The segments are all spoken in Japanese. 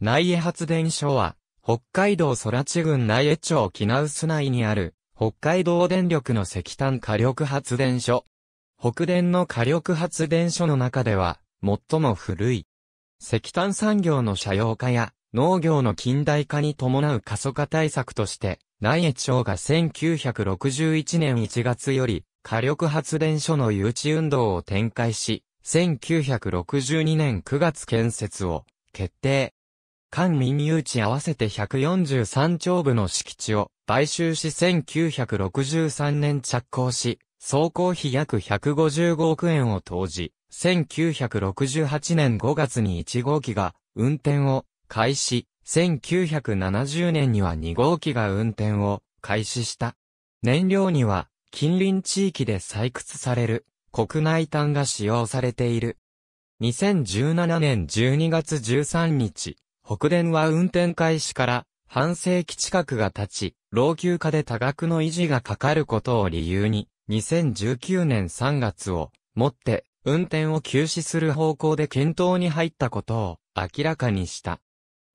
内江発電所は、北海道空地郡内江町木縄臼内にある、北海道電力の石炭火力発電所。北電の火力発電所の中では、最も古い。石炭産業の社用化や、農業の近代化に伴う過疎化対策として、内江町が1961年1月より火力発電所の誘致運動を展開し、1962年9月建設を決定。官民有地合わせて143丁部の敷地を買収し1963年着工し、総工費約155億円を投じ、1968年5月に1号機が運転を開始、1970年には2号機が運転を開始した。燃料には近隣地域で採掘される国内炭が使用されている。2017年12月13日、北電は運転開始から半世紀近くが経ち、老朽化で多額の維持がかかることを理由に、2019年3月をもって運転を休止する方向で検討に入ったことを明らかにした。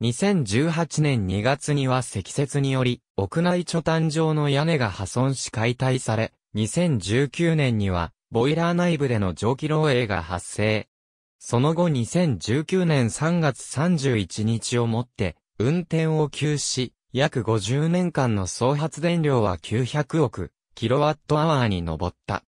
2018年2月には積雪により、屋内貯炭場の屋根が破損し解体され、2019年には、ボイラー内部での蒸気漏洩が発生。その後2019年3月31日をもって、運転を休止、約50年間の総発電量は900億、キロワットアワーに上った。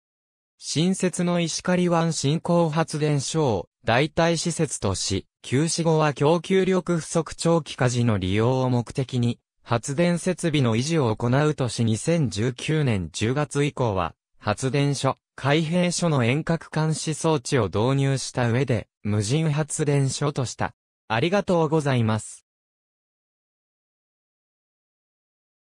新設の石狩湾振興発電所を代替施設とし、休止後は供給力不足長期化時の利用を目的に、発電設備の維持を行うとし2019年10月以降は、発電所、開閉所の遠隔監視装置を導入した上で、無人発電所とした。ありがとうございます。